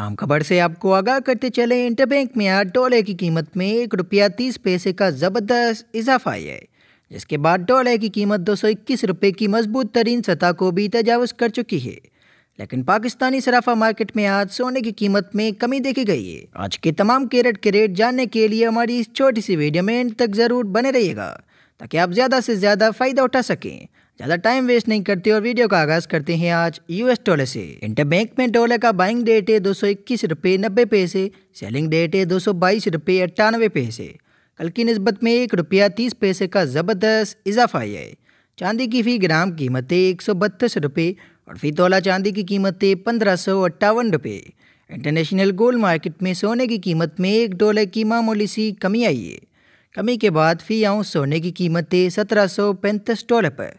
आम खबर से आपको आगाह करते चले इंटरबैंक में आज डॉलर की कीमत में एक रुपया तीस पैसे का ज़बरदस्त इजाफा आया है जिसके बाद डॉलर की कीमत दो सौ इक्कीस रुपये की मजबूत तरीन सतह को भी तजावज़ कर चुकी है लेकिन पाकिस्तानी सराफा मार्केट में आज सोने की कीमत में कमी देखी गई है आज के तमाम कैरेट के रेट जानने के लिए हमारी इस छोटी सी वीडियो में एंड तक ज़रूर बने रहिएगा ताकि आप ज़्यादा से ज़्यादा फ़ायदा उठा सकें ज़्यादा टाइम वेस्ट नहीं करते और वीडियो का आगाज़ करते हैं आज यूएस डॉलर से इंटरबैंक में डॉलर का बाइंग डेट है दो सौ इक्कीस रुपये नब्बे पैसे सेलिंग डेट है दो सौ बाईस रुपये अट्ठानवे पैसे कल की नस्बत में एक रुपया तीस पैसे का ज़बरदस्त इजाफा है चांदी की फ़ी ग्राम कीमतें एक सौ बत्तीस रुपये और फी तोला चांदी की कीमतें पंद्रह सौ अट्ठावन रुपये इंटरनेशनल गोल्ड मार्केट में सोने की कीमत में एक डॉलर की मामूली सी कमी आई है कमी के बाद फी आउंस सोने की कीमतें सत्रह सौ पैंतीस डॉलर पर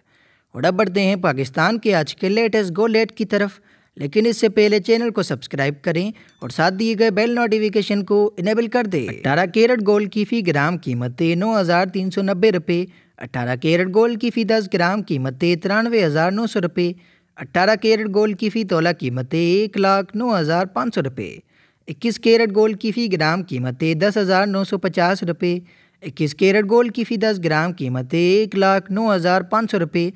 और बढ़ते हैं पाकिस्तान के आज के लेटेस्ट गोलेट की तरफ लेकिन इससे पहले चैनल को सब्सक्राइब करें और साथ दिए गए बेल नोटिफिकेशन को इनेबल कर दें अठारह कैरेट गोल्ड की फ़ी ग्राम कीमतें नौ हज़ार तीन सौ नब्बे रुपये अट्ठारह कैरेट गोल्ड की फ़ी दस ग्राम कीमतें तिरानवे हज़ार नौ सौ रुपये अट्ठारह कैरेट गोल्ड की फ़ी तोला कीमतें एक लाख नौ हज़ार पाँच सौ रुपये इक्कीस कैरेट गोल्ड की फ़ी ग्राम कीमतें दस हज़ार नौ सौ पचास रुपये इक्कीस कैरेट गोल्ड की फ़ी दस ग्राम कीमत एक लाख नौ हज़ार पाँच सौ रुपये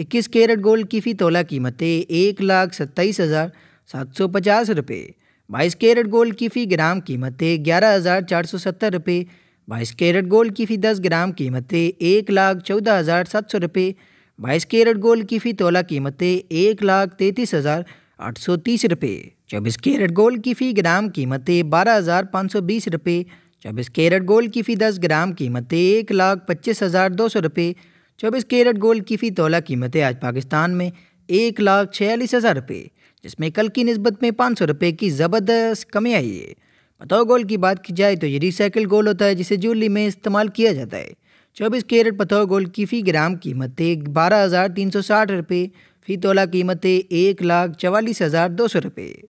इक्कीस कैरेट गोल्ड की फ़ी तोला कीमत एक लाख सत्ताईस हज़ार सात सौ पचास रुपये बाईस कैरेट गोल्ड की फ़ी ग्राम कीमत ग्यारह हज़ार चार सौ सत्तर रुपये बाईस कैरेट गोल्ड की फ़ी दस ग्राम कीमत एक लाख चौदह हज़ार सात सौ रुपये बाईस कैरेट गोल्ड की फ़ी तोला कीमत एक लाख तैंतीस हज़ार आठ सौ तीस रुपये चौबीस कैरेट गोल्ड की फ़ी ग्राम कीमत बारह हज़ार पाँच सौ बीस रुपये चौबीस कैरेट गोल्ड की फ़ी दस ग्राम कीमतें एक लाख पच्चीस हज़ार दो सौ रुपये चौबीस कैरेट गोल्ड की फ़ी तोला कीमतें आज पाकिस्तान में एक लाख छियालीस हज़ार रुपये जिसमें कल की नस्बत में पाँच सौ रुपये की ज़बरदस्त कमी आई है बताओ गोल्ड की बात की जाए तो ये रिसाइकिल गोल्ड होता है जिसे जूली में इस्तेमाल किया जाता है चौबीस कैरेट पताओ गोल्ड की फ़ी ग्राम कीमतें बारह हज़ार तीन सौ साठ रुपये फ़ी तोला कीमतें एक लाख चवालीस हज़ार दो सौ रुपये